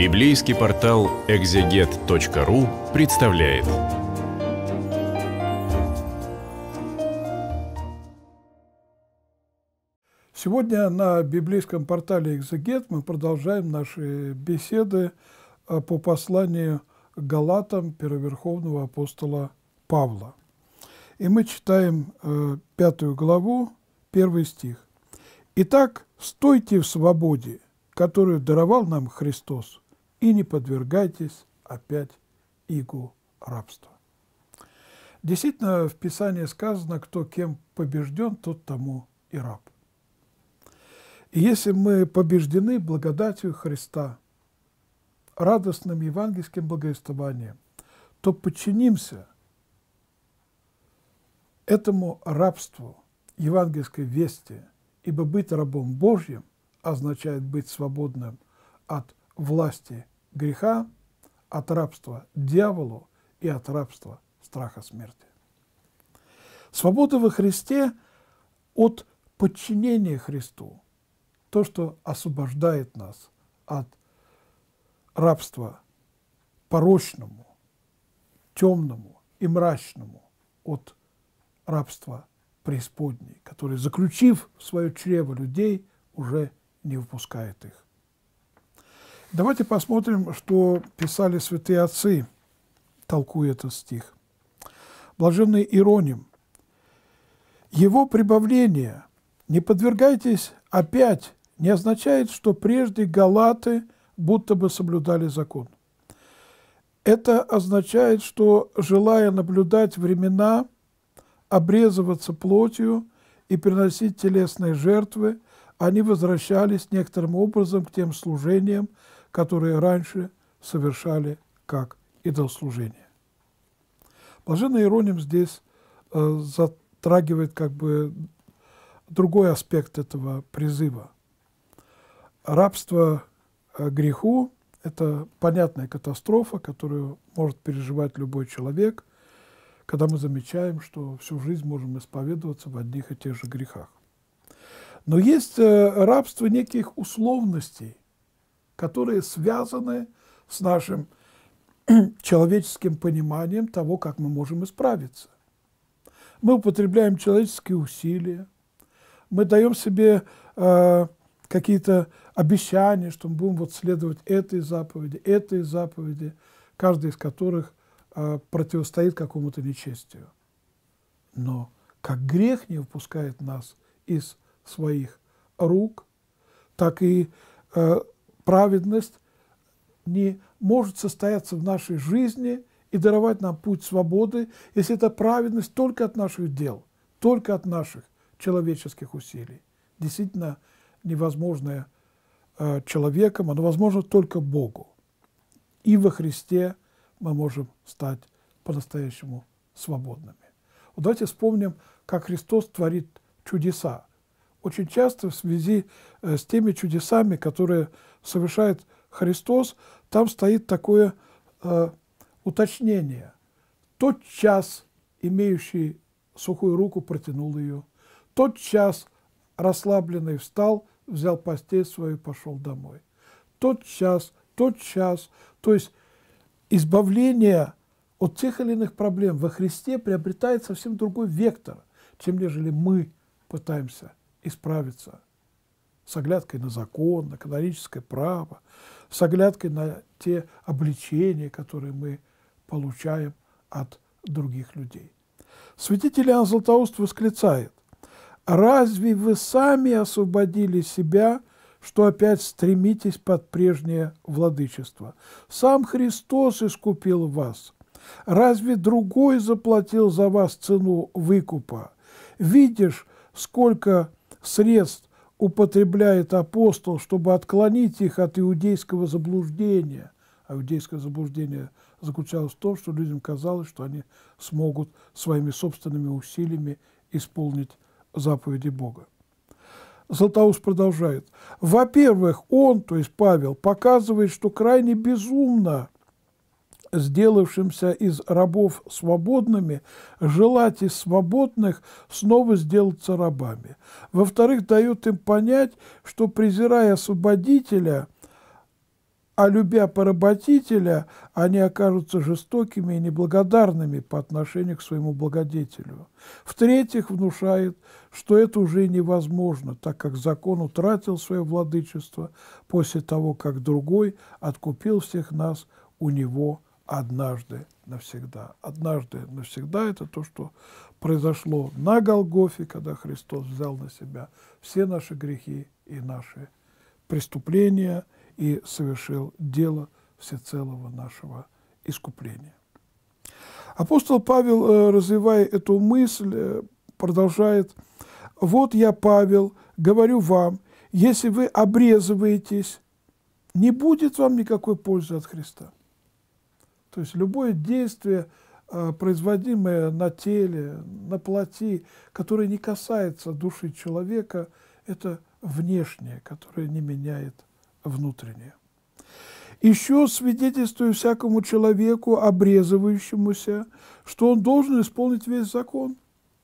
Библейский портал экзегет.ру представляет. Сегодня на библейском портале «Экзегет» мы продолжаем наши беседы а, по посланию Галатам первоверховного апостола Павла. И мы читаем э, пятую главу, первый стих. «Итак, стойте в свободе, которую даровал нам Христос, и не подвергайтесь опять игу рабства. Действительно, в Писании сказано, кто кем побежден, тот тому и раб. И если мы побеждены благодатью Христа, радостным евангельским благовествованием, то подчинимся этому рабству, евангельской вести, ибо быть рабом Божьим означает быть свободным от власти греха, от рабства дьяволу и от рабства страха смерти. Свобода во Христе от подчинения Христу, то, что освобождает нас от рабства порочному, темному и мрачному, от рабства преисподней, который, заключив в свое чрево людей, уже не выпускает их. Давайте посмотрим, что писали святые отцы, толкуя этот стих. Блаженный Ироним. Его прибавление «не подвергайтесь опять» не означает, что прежде галаты будто бы соблюдали закон. Это означает, что, желая наблюдать времена, обрезываться плотью и приносить телесные жертвы, они возвращались некоторым образом к тем служениям, которые раньше совершали как идолслужение. Блаженный Иероним здесь э, затрагивает как бы другой аспект этого призыва. Рабство э, греху – это понятная катастрофа, которую может переживать любой человек, когда мы замечаем, что всю жизнь можем исповедоваться в одних и тех же грехах. Но есть э, рабство неких условностей, которые связаны с нашим человеческим пониманием того, как мы можем исправиться. Мы употребляем человеческие усилия, мы даем себе э, какие-то обещания, что мы будем вот следовать этой заповеди, этой заповеди, каждая из которых э, противостоит какому-то нечестию. Но как грех не выпускает нас из своих рук, так и э, праведность не может состояться в нашей жизни и даровать нам путь свободы, если это праведность только от наших дел, только от наших человеческих усилий. Действительно невозможное э, человеком, оно возможно только Богу. И во Христе мы можем стать по-настоящему свободными. Вот давайте вспомним, как Христос творит чудеса. Очень часто в связи э, с теми чудесами, которые совершает Христос, там стоит такое э, уточнение. Тот час, имеющий сухую руку, протянул ее. Тот час, расслабленный, встал, взял постель свою и пошел домой. Тот час, тот час. То есть избавление от тех или иных проблем во Христе приобретает совсем другой вектор, чем нежели мы пытаемся исправиться – с оглядкой на закон, на каноническое право, с оглядкой на те обличения, которые мы получаем от других людей. Святитель Иоанн Златоуст восклицает, «Разве вы сами освободили себя, что опять стремитесь под прежнее владычество? Сам Христос искупил вас. Разве другой заплатил за вас цену выкупа? Видишь, сколько средств употребляет апостол, чтобы отклонить их от иудейского заблуждения. А иудейское заблуждение заключалось в том, что людям казалось, что они смогут своими собственными усилиями исполнить заповеди Бога. Златоуст продолжает. Во-первых, он, то есть Павел, показывает, что крайне безумно – сделавшимся из рабов свободными, желать из свободных снова сделаться рабами. Во-вторых, дает им понять, что, презирая освободителя, а любя поработителя, они окажутся жестокими и неблагодарными по отношению к своему благодетелю. В-третьих, внушает, что это уже невозможно, так как закон утратил свое владычество после того, как другой откупил всех нас у него однажды навсегда. Однажды навсегда это то, что произошло на Голгофе, когда Христос взял на себя все наши грехи и наши преступления и совершил дело всецелого нашего искупления. Апостол Павел, э, развивая эту мысль, э, продолжает, «Вот я, Павел, говорю вам, если вы обрезываетесь, не будет вам никакой пользы от Христа». То есть любое действие, а, производимое на теле, на плоти, которое не касается души человека, это внешнее, которое не меняет внутреннее. Еще свидетельствую всякому человеку, обрезывающемуся, что он должен исполнить весь закон.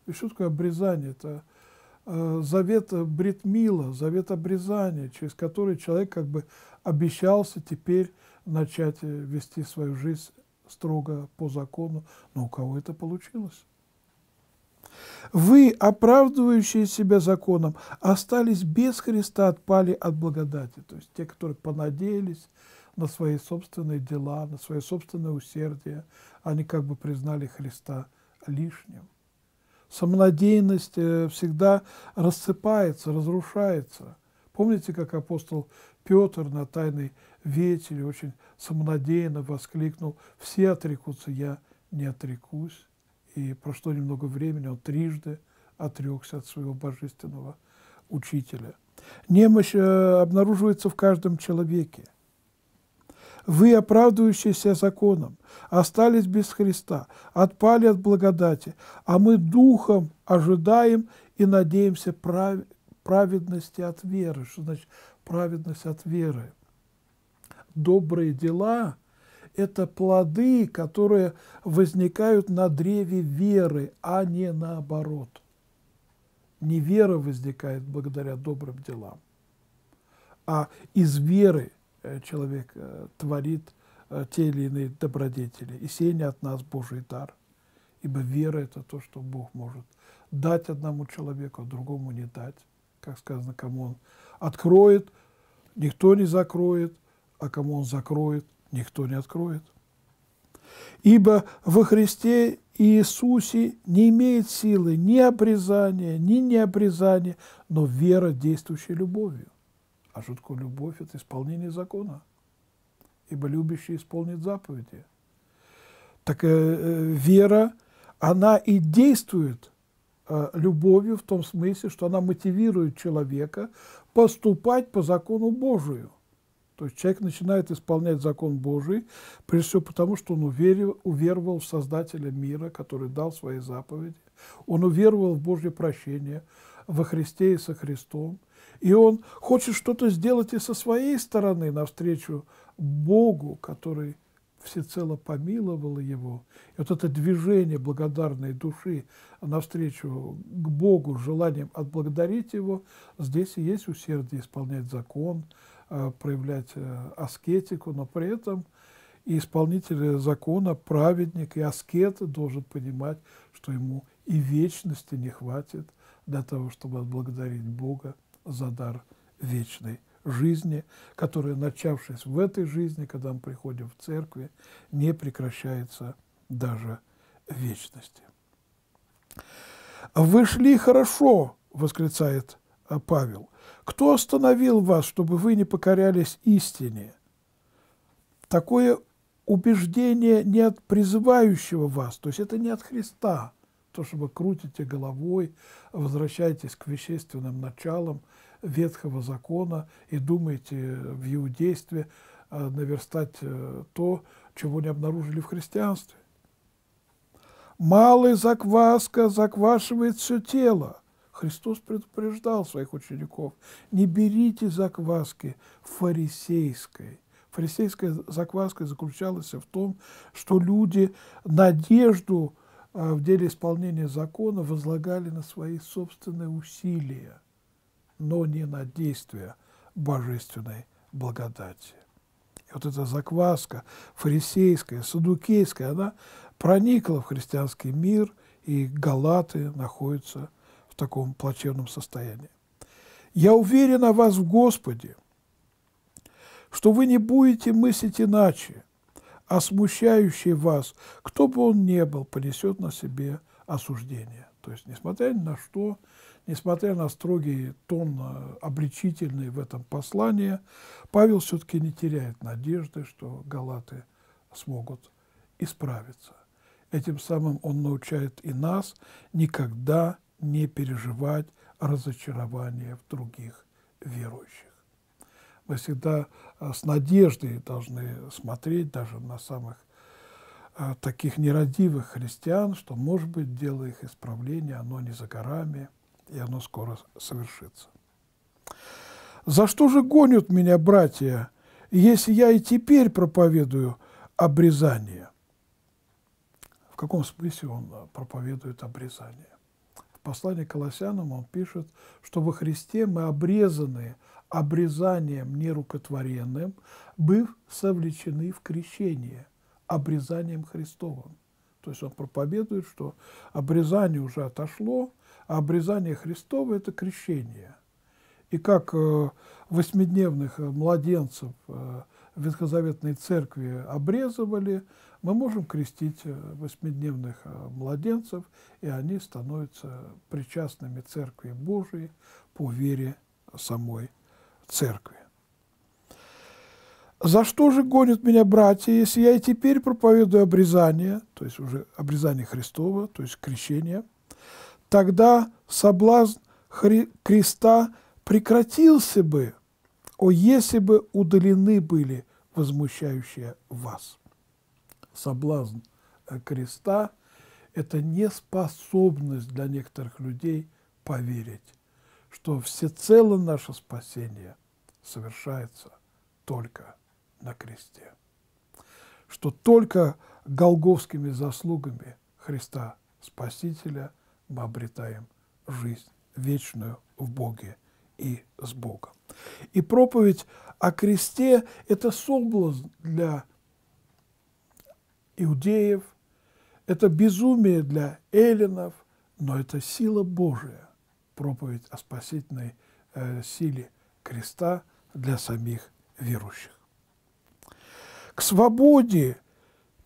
И что такое обрезание? Это а, завет Бритмила, завет обрезания, через который человек как бы обещался теперь начать э, вести свою жизнь строго по закону, но у кого это получилось? Вы, оправдывающие себя законом, остались без Христа, отпали от благодати. То есть те, которые понадеялись на свои собственные дела, на свое собственное усердие, они как бы признали Христа лишним. Самонадеянность э, всегда рассыпается, разрушается. Помните, как апостол Петр на тайной ветер очень самонадеянно воскликнул «Все отрекутся, я не отрекусь». И прошло немного времени, он трижды отрекся от своего божественного учителя. Немощь э, обнаруживается в каждом человеке. Вы, оправдывающиеся законом, остались без Христа, отпали от благодати, а мы духом ожидаем и надеемся прав... праведности от веры. Что значит праведность от веры? добрые дела – это плоды, которые возникают на древе веры, а не наоборот. Не вера возникает благодаря добрым делам, а из веры э, человек э, творит э, те или иные добродетели. И сей не от нас Божий дар, ибо вера – это то, что Бог может дать одному человеку, а другому не дать. Как сказано, кому он откроет, никто не закроет – а кому он закроет, никто не откроет. Ибо во Христе Иисусе не имеет силы ни обрезания, ни необрезания, но вера, действующая любовью. А что такое любовь? Это исполнение закона. Ибо любящий исполнит заповеди. Так э, э, вера, она и действует э, любовью в том смысле, что она мотивирует человека поступать по закону Божию. То есть человек начинает исполнять закон Божий, прежде всего потому, что он уверил, уверовал в Создателя мира, который дал свои заповеди. Он уверовал в Божье прощение, во Христе и со Христом. И он хочет что-то сделать и со своей стороны навстречу Богу, который всецело помиловал его. И вот это движение благодарной души навстречу к Богу, желанием отблагодарить его, здесь и есть усердие исполнять закон, Э, проявлять э, аскетику, но при этом и исполнитель закона, праведник и аскет должен понимать, что ему и вечности не хватит для того, чтобы отблагодарить Бога за дар вечной жизни, которая, начавшись в этой жизни, когда мы приходим в церкви, не прекращается даже вечности. Вышли хорошо!» – восклицает Э, Павел. «Кто остановил вас, чтобы вы не покорялись истине?» Такое убеждение не от призывающего вас, то есть это не от Христа, то, что вы крутите головой, возвращаетесь к вещественным началам Ветхого Закона и думаете в его э, наверстать э, то, чего не обнаружили в христианстве. «Малый закваска заквашивает все тело, Христос предупреждал своих учеников, не берите закваски фарисейской. Фарисейская закваска заключалась в том, что люди надежду а, в деле исполнения закона возлагали на свои собственные усилия, но не на действия божественной благодати. И вот эта закваска фарисейская, садукейская, она проникла в христианский мир, и галаты находятся в таком плачевном состоянии. Я уверен о вас в Господе, что вы не будете мыслить иначе, а смущающий вас, кто бы он ни был, понесет на себе осуждение. То есть, несмотря ни на что, несмотря на строгий тон, э, обличительный в этом послании, Павел все-таки не теряет надежды, что галаты смогут исправиться. Этим самым он научает и нас никогда не переживать разочарования в других верующих. Мы всегда а, с надеждой должны смотреть даже на самых а, таких нерадивых христиан, что, может быть, дело их исправления, оно не за горами, и оно скоро совершится. «За что же гонят меня, братья, если я и теперь проповедую обрезание?» В каком смысле он а, проповедует обрезание? послании к Колоссянам он пишет, что во Христе мы обрезаны обрезанием нерукотворенным, быв совлечены в крещение, обрезанием Христовым. То есть он проповедует, что обрезание уже отошло, а обрезание Христово – это крещение. И как э, восьмидневных э, младенцев э, – в Ветхозаветной церкви обрезывали, мы можем крестить э, восьмидневных э, младенцев, и они становятся причастными Церкви Божией по вере самой Церкви. «За что же гонят меня братья, если я и теперь проповедую обрезание, то есть уже обрезание Христова, то есть крещение, тогда соблазн Христа прекратился бы, о, если бы удалены были возмущающие вас! Соблазн э, креста – это неспособность для некоторых людей поверить, что всецело наше спасение совершается только на кресте, что только голговскими заслугами Христа Спасителя мы обретаем жизнь вечную в Боге и с Богом. И проповедь о кресте – это соблазн для иудеев, это безумие для эллинов, но это сила Божия, проповедь о спасительной э, силе креста для самих верующих. К свободе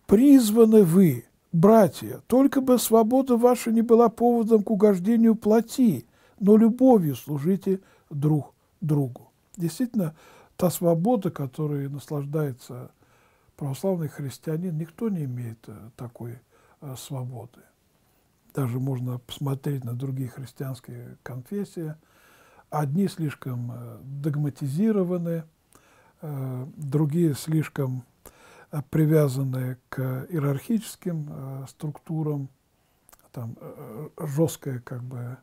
призваны вы, братья, только бы свобода ваша не была поводом к угождению плоти, но любовью служите друг другу. Действительно, та свобода, которой наслаждается православный христианин, никто не имеет э, такой э, свободы. Даже можно посмотреть на другие христианские конфессии. Одни слишком э, догматизированы, другие слишком привязаны к иерархическим структурам, там жесткая как бы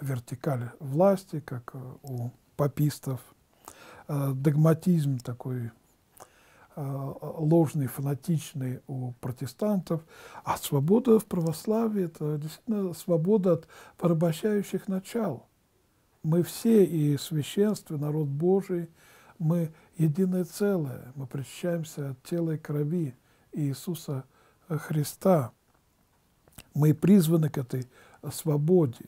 вертикаль власти, как у папистов, э, догматизм такой э, ложный, фанатичный у протестантов, а свобода в православии – это действительно свобода от порабощающих начал. Мы все, и священство, народ Божий, мы единое целое, мы причащаемся от тела и крови Иисуса Христа. Мы призваны к этой свободе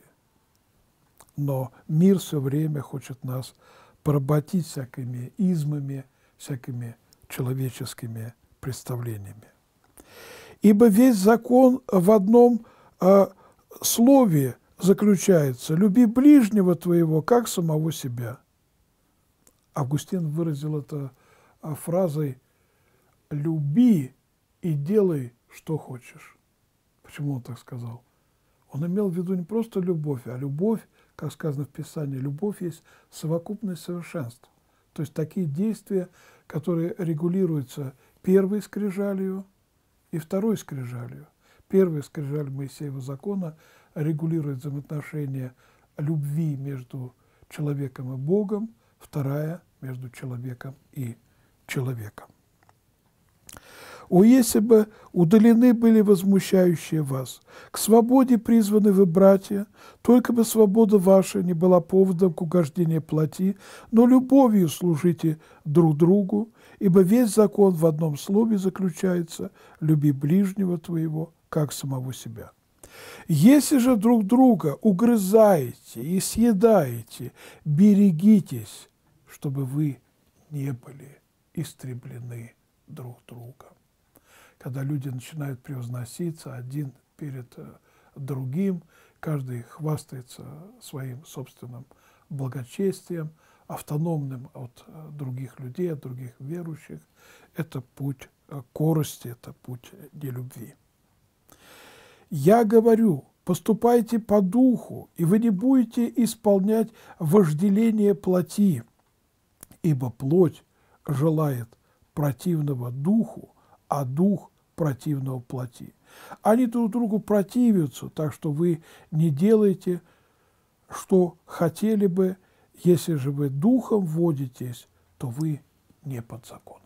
но мир все время хочет нас поработить всякими измами, всякими человеческими представлениями. Ибо весь закон в одном э, слове заключается – «люби ближнего твоего, как самого себя». Августин выразил это а, фразой «люби и делай, что хочешь». Почему он так сказал? Он имел в виду не просто любовь, а любовь как сказано в Писании, любовь есть совокупность совершенств. То есть такие действия, которые регулируются первой скрижалью и второй скрижалью. Первый скрижаль Моисеева закона регулирует взаимоотношения любви между человеком и Богом, вторая – между человеком и человеком. О, если бы удалены были возмущающие вас! К свободе призваны вы, братья, только бы свобода ваша не была поводом к угождению плоти, но любовью служите друг другу, ибо весь закон в одном слове заключается «люби ближнего твоего, как самого себя». Если же друг друга угрызаете и съедаете, берегитесь, чтобы вы не были истреблены друг другом когда люди начинают превозноситься один перед э, другим, каждый хвастается своим собственным благочестием, автономным от э, других людей, от других верующих. Это путь э, корости, это путь нелюбви. «Я говорю, поступайте по духу, и вы не будете исполнять вожделение плоти, ибо плоть желает противного духу, а дух противного плоти. Они друг другу противятся, так что вы не делаете, что хотели бы, если же вы духом водитесь, то вы не под законом.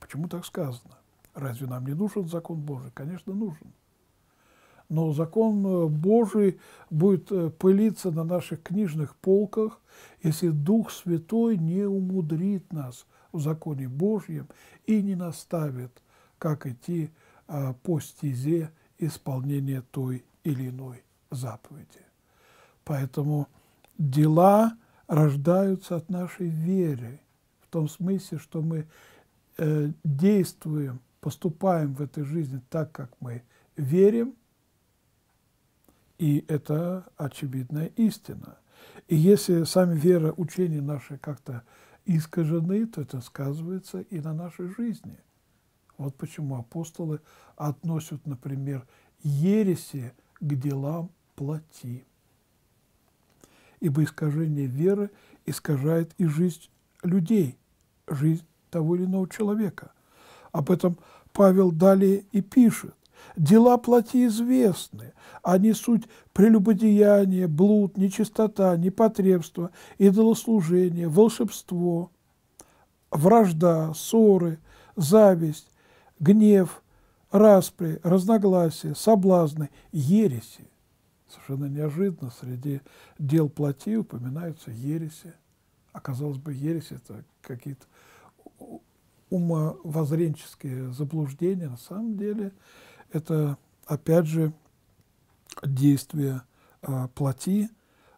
Почему так сказано? Разве нам не нужен закон Божий? Конечно, нужен. Но закон э, Божий будет э, пылиться на наших книжных полках, если Дух Святой не умудрит нас в законе Божьем и не наставит как идти а, по стезе исполнения той или иной заповеди. Поэтому дела рождаются от нашей веры, в том смысле, что мы э, действуем, поступаем в этой жизни так, как мы верим, и это очевидная истина. И если сами вера, учения наши как-то искажены, то это сказывается и на нашей жизни. Вот почему апостолы относят, например, ереси к делам плоти. Ибо искажение веры искажает и жизнь людей, жизнь того или иного человека. Об этом Павел далее и пишет. Дела плоти известны, они а суть прелюбодеяние, блуд, нечистота, непотребство, идолослужение, волшебство, вражда, ссоры, зависть, гнев, распри, разногласия, соблазны, ереси. Совершенно неожиданно среди дел плоти упоминаются ереси. А бы, ереси – это какие-то умовоззренческие заблуждения. На самом деле это, опять же, действие э, плоти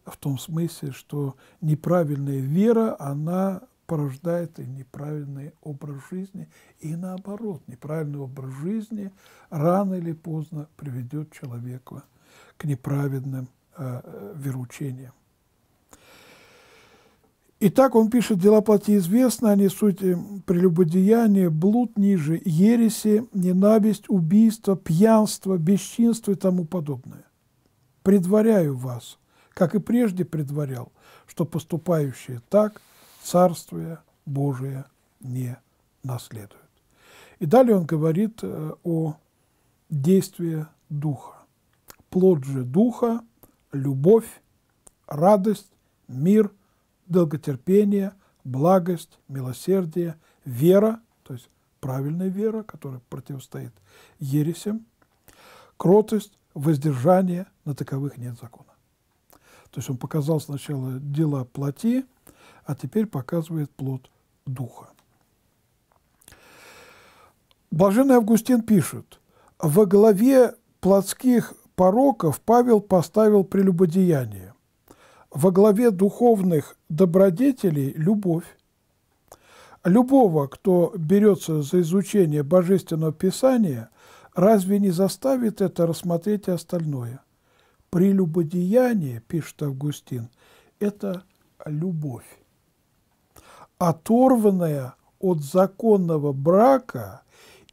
в том смысле, что неправильная вера, она порождает и неправильный образ жизни, и наоборот, неправильный образ жизни рано или поздно приведет человека к неправедным э, э веручениям. Итак, он пишет, дела плоти известны, они сути э, прелюбодеяния, блуд ниже, ереси, ненависть, убийство, пьянство, бесчинство и тому подобное. Предваряю вас, как и прежде предварял, что поступающие так Царствие Божие не наследуют. И далее он говорит э, о действии Духа. Плод же Духа – любовь, радость, мир, долготерпение, благость, милосердие, вера, то есть правильная вера, которая противостоит ересям, кротость, воздержание, на таковых нет закона. То есть он показал сначала дела плоти, а теперь показывает плод духа. Блаженный Августин пишет, во главе плотских пороков Павел поставил прелюбодеяние, во главе духовных добродетелей – любовь. Любого, кто берется за изучение Божественного Писания, разве не заставит это рассмотреть и остальное? Прелюбодеяние, пишет Августин, это – любовь, оторванная от законного брака,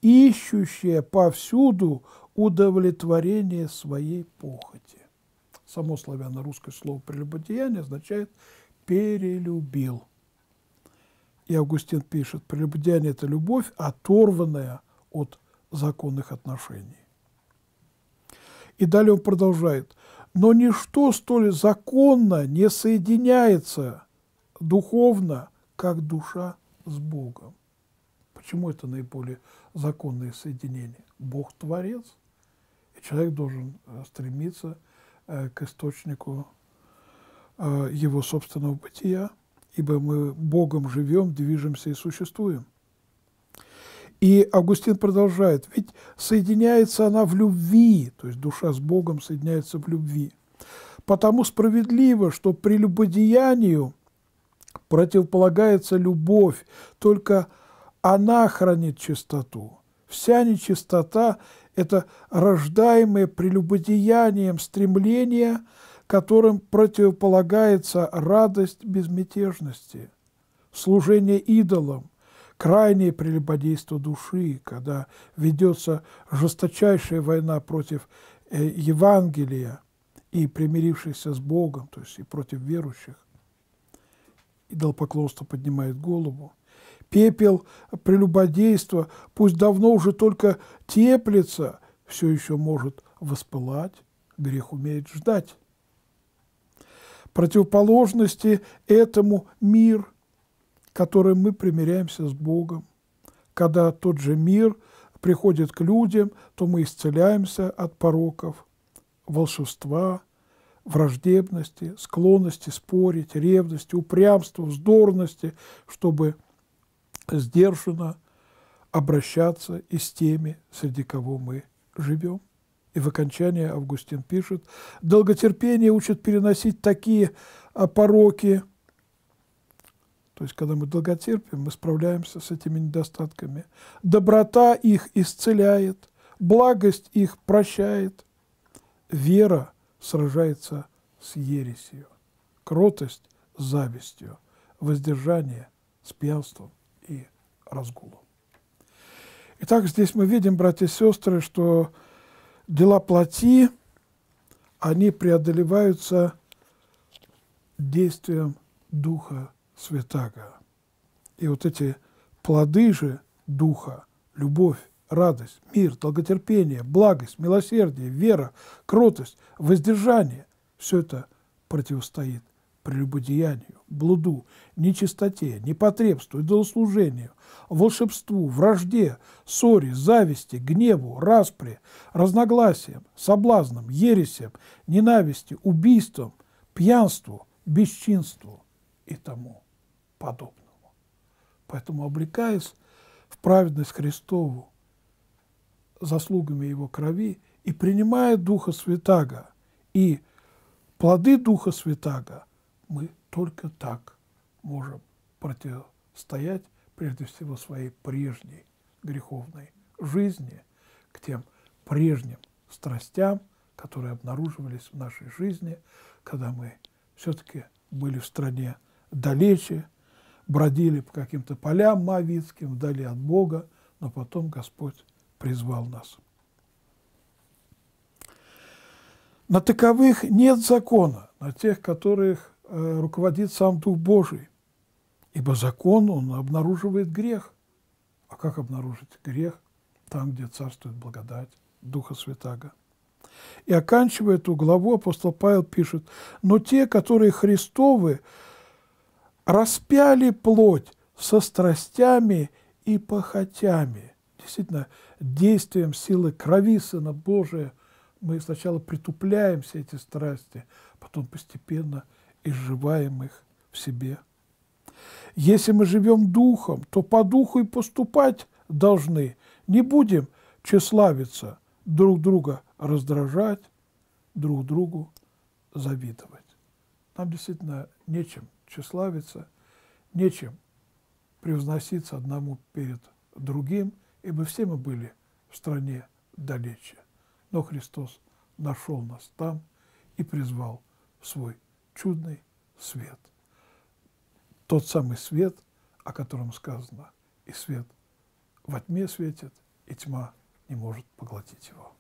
ищущая повсюду удовлетворение своей похоти. Само славяно-русское слово «прелюбодеяние» означает «перелюбил». И Августин пишет, прелюбодеяние – это любовь, оторванная от законных отношений. И далее он продолжает – но ничто столь законно не соединяется духовно, как душа с Богом. Почему это наиболее законное соединение? Бог – творец, и человек должен э, стремиться э, к источнику э, его собственного бытия, ибо мы Богом живем, движемся и существуем. И Августин продолжает, ведь соединяется она в любви, то есть душа с Богом соединяется в любви. Потому справедливо, что при любодеянию противополагается любовь, только она хранит чистоту. Вся нечистота – это рождаемое прелюбодеянием стремление, которым противополагается радость безмятежности, служение идолам, крайнее прелюбодейство души, когда ведется жесточайшая война против э, Евангелия и примирившихся с Богом, то есть и против верующих. Идолопоклонство поднимает голову. Пепел прелюбодейства, пусть давно уже только теплится, все еще может воспылать, грех умеет ждать. Противоположности этому мир – которым мы примиряемся с Богом. Когда тот же мир приходит к людям, то мы исцеляемся от пороков, волшебства, враждебности, склонности спорить, ревности, упрямства, вздорности, чтобы сдержанно обращаться и с теми, среди кого мы живем. И в окончании Августин пишет, «Долготерпение учит переносить такие а, пороки, то есть, когда мы долготерпим, мы справляемся с этими недостатками. Доброта их исцеляет, благость их прощает. Вера сражается с ересью, кротость – с завистью, воздержание – с пьянством и разгулом. Итак, здесь мы видим, братья и сестры, что дела плоти, они преодолеваются действием Духа святаго. И вот эти плоды же духа, любовь, радость, мир, долготерпение, благость, милосердие, вера, кротость, воздержание – все это противостоит прелюбодеянию, блуду, нечистоте, непотребству, идолослужению, волшебству, вражде, ссоре, зависти, гневу, распре, разногласиям, соблазнам, ересям, ненависти, убийствам, пьянству, бесчинству и тому подобному. Поэтому, облекаясь в праведность Христову, заслугами Его крови, и принимая Духа Святаго и плоды Духа Святаго, мы только так можем противостоять прежде всего своей прежней греховной жизни, к тем прежним страстям, которые обнаруживались в нашей жизни, когда мы все-таки были в стране далече бродили по каким-то полям мавицким, вдали от Бога, но потом Господь призвал нас. На таковых нет закона, на тех, которых э, руководит сам Дух Божий, ибо закон, он обнаруживает грех. А как обнаружить грех там, где царствует благодать Духа Святаго? И оканчивая эту главу, апостол Павел пишет, «Но те, которые Христовы, распяли плоть со страстями и похотями. Действительно, действием силы крови Сына Божия мы сначала притупляем все эти страсти, потом постепенно изживаем их в себе. Если мы живем духом, то по духу и поступать должны. Не будем тщеславиться, друг друга раздражать, друг другу завидовать. Нам действительно нечем тщеславиться, нечем превзноситься одному перед другим, ибо все мы были в стране далече. Но Христос нашел нас там и призвал свой чудный свет. Тот самый свет, о котором сказано, и свет во тьме светит, и тьма не может поглотить его.